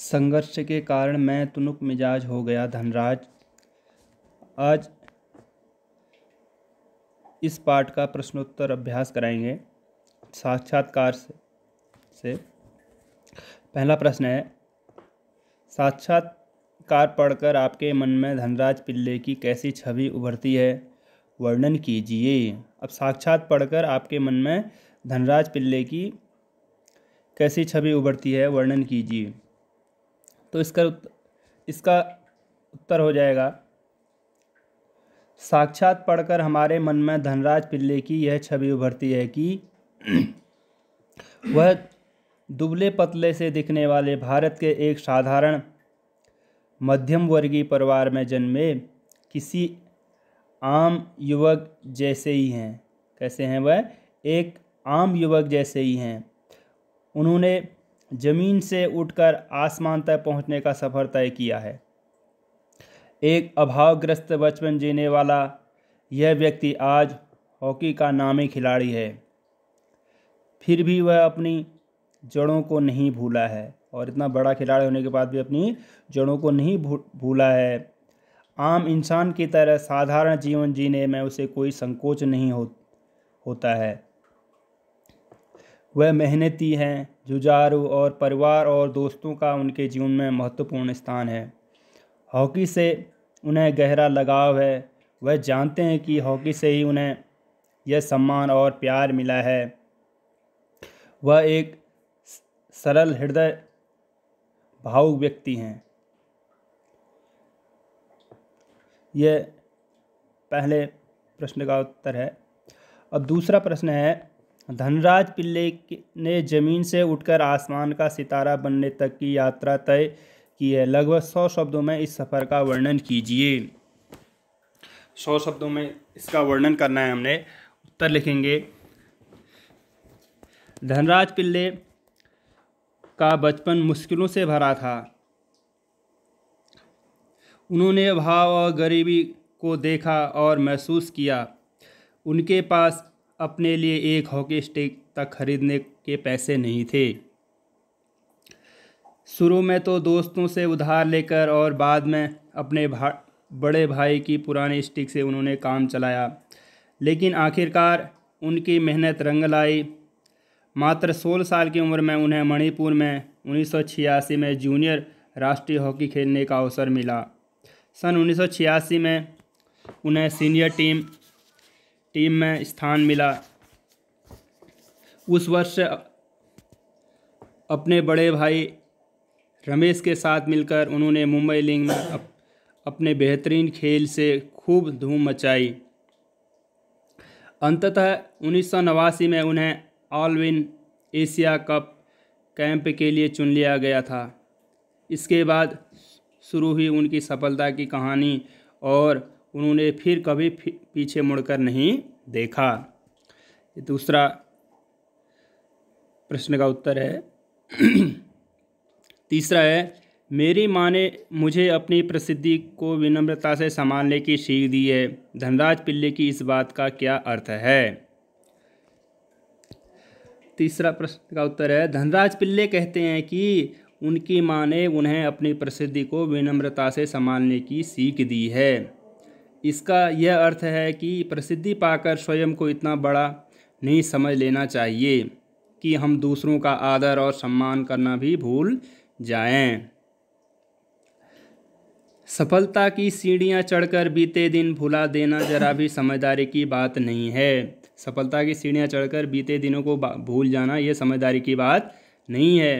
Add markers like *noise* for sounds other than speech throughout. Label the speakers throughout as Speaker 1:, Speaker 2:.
Speaker 1: संघर्ष के कारण मैं तुनुक मिजाज हो गया धनराज आज इस पाठ का प्रश्नोत्तर अभ्यास कराएंगे साक्षात्कार से, से पहला प्रश्न है साक्षात्कार पढ़कर आपके मन में धनराज पिल्ले की कैसी छवि उभरती है वर्णन कीजिए अब साक्षात पढ़कर आपके मन में धनराज पिल्ले की कैसी छवि उभरती है वर्णन कीजिए तो इसका इसका उत्तर हो जाएगा साक्षात पढ़कर हमारे मन में धनराज पिल्ले की यह छवि उभरती है कि वह दुबले पतले से दिखने वाले भारत के एक साधारण मध्यम वर्गीय परिवार में जन्मे किसी आम युवक जैसे ही हैं कैसे हैं वह एक आम युवक जैसे ही हैं उन्होंने ज़मीन से उठकर आसमान तक पहुंचने का सफ़र तय किया है एक अभावग्रस्त बचपन जीने वाला यह व्यक्ति आज हॉकी का नामी खिलाड़ी है फिर भी वह अपनी जड़ों को नहीं भूला है और इतना बड़ा खिलाड़ी होने के बाद भी अपनी जड़ों को नहीं भूला है आम इंसान की तरह साधारण जीवन जीने में उसे कोई संकोच नहीं हो, होता है वह मेहनती हैं जुझारू और परिवार और दोस्तों का उनके जीवन में महत्वपूर्ण स्थान है हॉकी से उन्हें गहरा लगाव है वह जानते हैं कि हॉकी से ही उन्हें यह सम्मान और प्यार मिला है वह एक सरल हृदय भावुक व्यक्ति हैं यह पहले प्रश्न का उत्तर है अब दूसरा प्रश्न है धनराज पिल्ले ने जमीन से उठकर आसमान का सितारा बनने तक की यात्रा तय की है लगभग सौ शब्दों में इस सफ़र का वर्णन कीजिए सौ शब्दों में इसका वर्णन करना है हमने उत्तर लिखेंगे धनराज पिल्ले का बचपन मुश्किलों से भरा था उन्होंने अभाव और गरीबी को देखा और महसूस किया उनके पास अपने लिए एक हॉकी स्टिक तक खरीदने के पैसे नहीं थे शुरू में तो दोस्तों से उधार लेकर और बाद में अपने भा बड़े भाई की पुरानी स्टिक से उन्होंने काम चलाया लेकिन आखिरकार उनकी मेहनत रंग लाई मात्र 16 साल की उम्र में उन्हें मणिपुर में उन्नीस में जूनियर राष्ट्रीय हॉकी खेलने का अवसर मिला सन उन्नीस में उन्हें सीनियर टीम टीम में स्थान मिला उस वर्ष अपने बड़े भाई रमेश के साथ मिलकर उन्होंने मुंबई लीग में अपने बेहतरीन खेल से खूब धूम मचाई अंततः उन्नीस में उन्हें ऑलविन एशिया कप कैंप के लिए चुन लिया गया था इसके बाद शुरू हुई उनकी सफलता की कहानी और उन्होंने फिर कभी पीछे मुड़कर नहीं देखा ये दूसरा प्रश्न का उत्तर है *clears throat* तीसरा है मेरी माँ ने मुझे अपनी प्रसिद्धि को विनम्रता से संभालने की सीख दी है धनराज पिल्ले की इस बात का क्या अर्थ है तीसरा प्रश्न का उत्तर है धनराज पिल्ले कहते हैं कि उनकी माँ ने उन्हें अपनी प्रसिद्धि को विनम्रता से संभालने की सीख दी है इसका यह अर्थ है कि प्रसिद्धि पाकर स्वयं को इतना बड़ा नहीं समझ लेना चाहिए कि हम दूसरों का आदर और सम्मान करना भी भूल जाएं। सफलता की सीढ़ियां चढ़कर बीते दिन भुला देना जरा भी समझदारी की बात नहीं है सफलता की सीढ़ियां चढ़कर बीते दिनों को भूल जाना यह समझदारी की बात नहीं है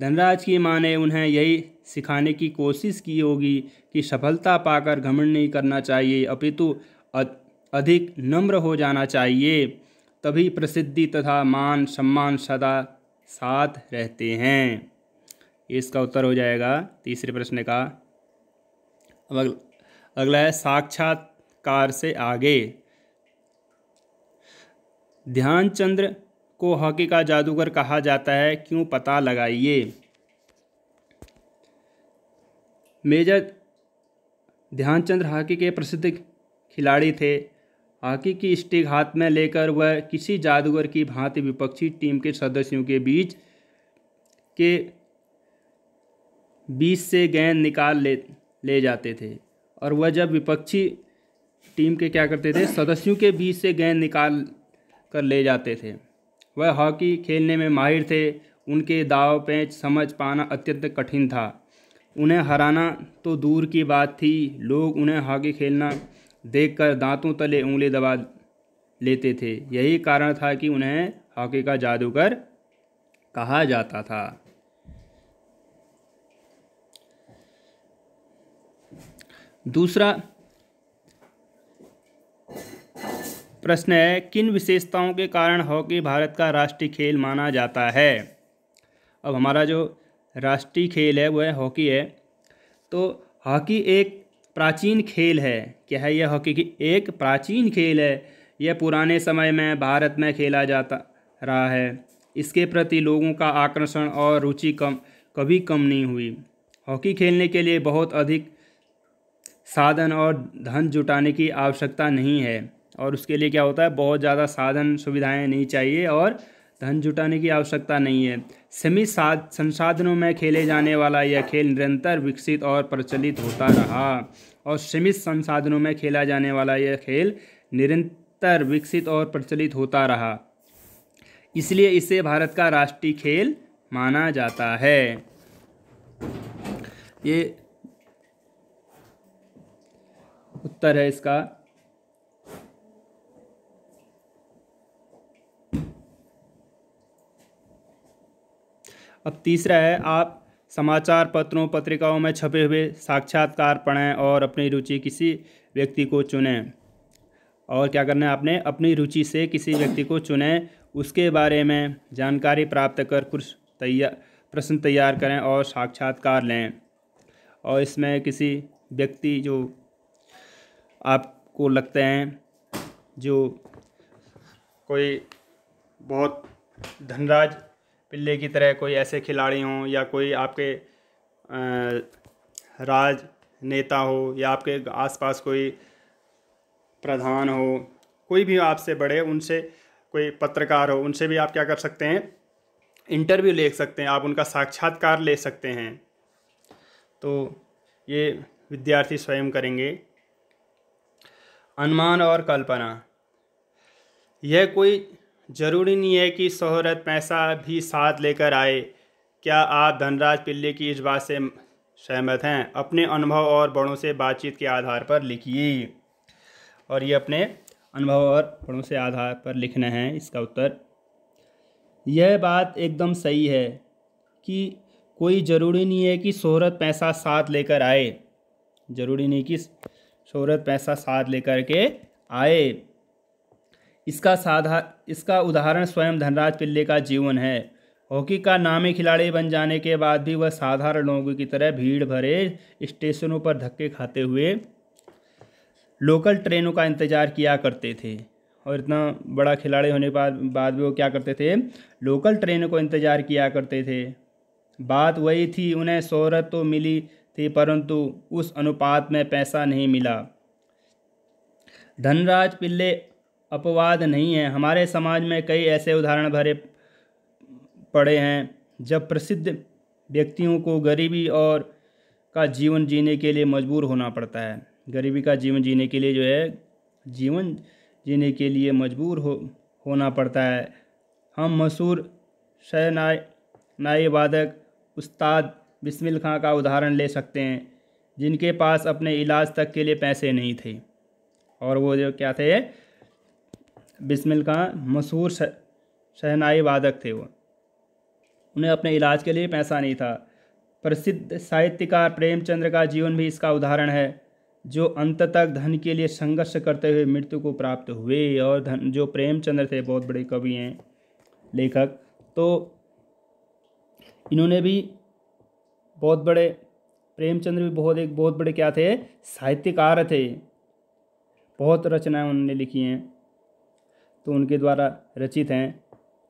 Speaker 1: धनराज की माँ ने उन्हें यही सिखाने की कोशिश की होगी कि सफलता पाकर घमंड नहीं करना चाहिए अपितु अधिक नम्र हो जाना चाहिए तभी प्रसिद्धि तथा मान सम्मान सदा साथ रहते हैं इसका उत्तर हो जाएगा तीसरे प्रश्न का अब अगला है साक्षात्कार से आगे ध्यानचंद्र को हॉकी का जादूगर कहा जाता है क्यों पता लगाइए मेजर ध्यानचंद्र हॉकी के प्रसिद्ध खिलाड़ी थे हॉकी की स्टिक हाथ में लेकर वह किसी जादूगर की भांति विपक्षी टीम के सदस्यों के बीच के बीच से गेंद निकाल ले ले जाते थे और वह जब विपक्षी टीम के क्या करते थे सदस्यों के बीच से गेंद निकाल कर ले जाते थे वह हॉकी खेलने में माहिर थे उनके दाव पेंच समझ पाना अत्यंत कठिन था उन्हें हराना तो दूर की बात थी लोग उन्हें हॉकी खेलना देखकर दांतों तले उंगली दबा लेते थे यही कारण था कि उन्हें हॉकी का जादूगर कहा जाता था दूसरा प्रश्न है किन विशेषताओं के कारण हॉकी भारत का राष्ट्रीय खेल माना जाता है अब हमारा जो राष्ट्रीय खेल है वह हॉकी है तो हॉकी एक प्राचीन खेल है क्या है यह हॉकी की एक प्राचीन खेल है यह पुराने समय में भारत में खेला जाता रहा है इसके प्रति लोगों का आकर्षण और रुचि कम कभी कम नहीं हुई हॉकी खेलने के लिए बहुत अधिक साधन और धन जुटाने की आवश्यकता नहीं है और उसके लिए क्या होता है बहुत ज़्यादा साधन सुविधाएं नहीं चाहिए और धन जुटाने की आवश्यकता नहीं है सीमित संसाधनों में खेले जाने वाला यह खेल निरंतर विकसित और प्रचलित होता रहा और सीमित संसाधनों में खेला जाने वाला यह खेल निरंतर विकसित और प्रचलित होता रहा इसलिए इसे भारत का राष्ट्रीय खेल माना जाता है ये उत्तर है इसका अब तीसरा है आप समाचार पत्रों पत्रिकाओं में छपे हुए साक्षात्कार पढ़ें और अपनी रुचि किसी व्यक्ति को चुनें और क्या करना है आपने अपनी रुचि से किसी व्यक्ति को चुनें उसके बारे में जानकारी प्राप्त कर कुछ तैयार प्रश्न तैयार करें और साक्षात्कार लें और इसमें किसी व्यक्ति जो आपको लगते हैं जो कोई बहुत धनराज पिल्ले की तरह कोई ऐसे खिलाड़ी हों या कोई आपके राज नेता हो या आपके आसपास कोई प्रधान हो कोई भी आपसे बड़े उनसे कोई पत्रकार हो उनसे भी आप क्या कर सकते हैं इंटरव्यू ले सकते हैं आप उनका साक्षात्कार ले सकते हैं तो ये विद्यार्थी स्वयं करेंगे अनुमान और कल्पना यह कोई ज़रूरी नहीं है कि शोहरत पैसा भी साथ लेकर आए क्या आप धनराज पिल्ले की इस बात से सहमत हैं अपने अनुभव और बड़ों से बातचीत के आधार पर लिखिए और ये अपने अनुभव और बड़ों से आधार पर लिखना है इसका उत्तर यह बात एकदम सही है कि कोई ज़रूरी नहीं है कि शोहरत पैसा साथ लेकर आए ज़रूरी नहीं कि शोहरत पैसा साथ लेकर के आए इसका साधा इसका उदाहरण स्वयं धनराज पिल्ले का जीवन है हॉकी का नामी खिलाड़ी बन जाने के बाद भी वह साधारण लोगों की तरह भीड़ भरे स्टेशनों पर धक्के खाते हुए लोकल ट्रेनों का इंतज़ार किया करते थे और इतना बड़ा खिलाड़ी होने के बाद बाद भी वो क्या करते थे लोकल ट्रेनों को इंतज़ार किया करते थे बात वही थी उन्हें शहरत तो मिली थी परंतु उस अनुपात में पैसा नहीं मिला धनराज पिल्ले अपवाद नहीं है हमारे समाज में कई ऐसे उदाहरण भरे पड़े हैं जब प्रसिद्ध व्यक्तियों को गरीबी और का जीवन जीने के लिए मजबूर होना पड़ता है गरीबी का जीवन जीने के लिए जो है जीवन जीने के लिए मजबूर हो होना पड़ता है हम मशहूर शहनाय नाई वादक उस्ताद बिस्मिल खां का उदाहरण ले सकते हैं जिनके पास अपने इलाज तक के लिए पैसे नहीं थे और वो जो क्या थे बिस्मिल का मशहूर शहनाई वादक थे वो उन्हें अपने इलाज के लिए पैसा नहीं था प्रसिद्ध साहित्यकार प्रेमचंद्र का जीवन भी इसका उदाहरण है जो अंत तक धन के लिए संघर्ष करते हुए मृत्यु को प्राप्त हुए और धन जो प्रेमचंद्र थे बहुत बड़े कवि हैं लेखक तो इन्होंने भी बहुत बड़े प्रेमचंद्र भी बहुत एक बहुत बड़े क्या थे साहित्यकार थे बहुत रचनाएं उन्होंने लिखी हैं तो उनके द्वारा रचित हैं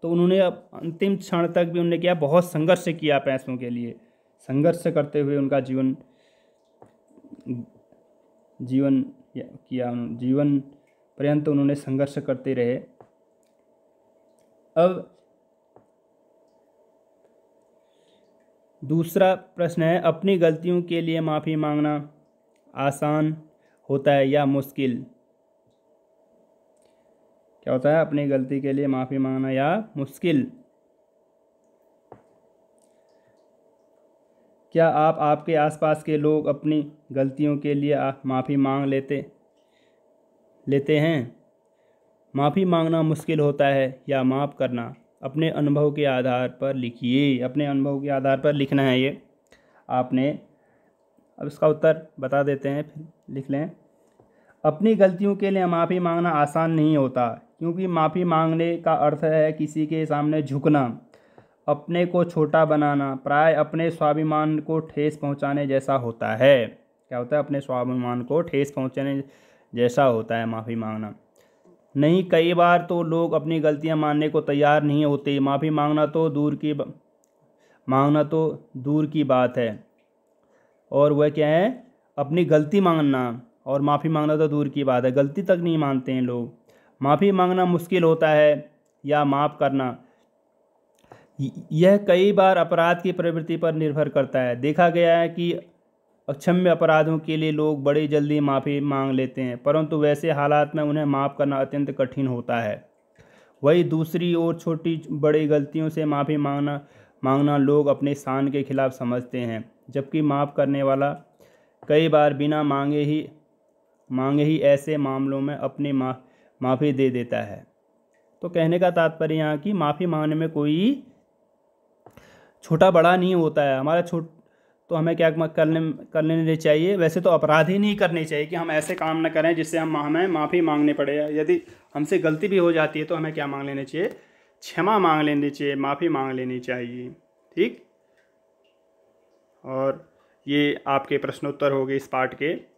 Speaker 1: तो उन्होंने अंतिम क्षण तक भी उन्होंने क्या बहुत संघर्ष किया पैसों के लिए संघर्ष करते हुए उनका जीवन जीवन किया जीवन पर्यंत उन्होंने संघर्ष करते रहे अब दूसरा प्रश्न है अपनी गलतियों के लिए माफ़ी मांगना आसान होता है या मुश्किल क्या होता है अपनी गलती के लिए माफ़ी मांगना या मुश्किल क्या आप आपके आसपास के लोग अपनी गलतियों के लिए माफ़ी मांग लेते लेते हैं माफ़ी मांगना मुश्किल होता है या माफ़ करना अपने अनुभव के आधार पर लिखिए अपने अनुभव के आधार पर लिखना है ये आपने अब इसका उत्तर बता देते हैं फिर लिख लें अपनी गलतियों के लिए माफ़ी मांगना आसान नहीं होता क्योंकि माफ़ी मांगने का अर्थ है किसी के सामने झुकना अपने को छोटा बनाना प्राय अपने स्वाभिमान को ठेस पहुंचाने जैसा होता है क्या होता है अपने स्वाभिमान को ठेस पहुंचाने जैसा होता है माफ़ी मांगना नहीं कई बार तो लोग अपनी गलतियां मानने को तैयार नहीं होते माफ़ी मांगना तो दूर की मांगना तो दूर की बात है और वह क्या है अपनी गलती मांगना और माफ़ी मांगना तो दूर की बात है गलती तक नहीं मानते हैं लोग माफ़ी मांगना मुश्किल होता है या माफ़ करना यह कई बार अपराध की प्रवृत्ति पर निर्भर करता है देखा गया है कि अक्षम्य अपराधों के लिए लोग बड़ी जल्दी माफ़ी मांग लेते हैं परंतु वैसे हालात में उन्हें माफ़ करना अत्यंत कठिन होता है वही दूसरी ओर छोटी बड़ी गलतियों से माफ़ी मांगना मांगना लोग अपने शान के खिलाफ समझते हैं जबकि माफ़ करने वाला कई बार बिना मांगे ही मांगे ही ऐसे मामलों में अपने माफ़ माफ़ी दे देता है तो कहने का तात्पर्य यहाँ कि माफ़ी मांगने में कोई छोटा बड़ा नहीं होता है हमारा छोट तो हमें क्या करने कर लेने चाहिए वैसे तो अपराध ही नहीं करने चाहिए कि हम ऐसे काम ना करें जिससे हम हमें माफ़ी मांगने पड़े यदि हमसे गलती भी हो जाती है तो हमें क्या मांग लेने चाहिए क्षमा मांग लेनी चाहिए माफ़ी मांग लेनी चाहिए ठीक और ये आपके प्रश्नोत्तर हो गए इस पार्ट के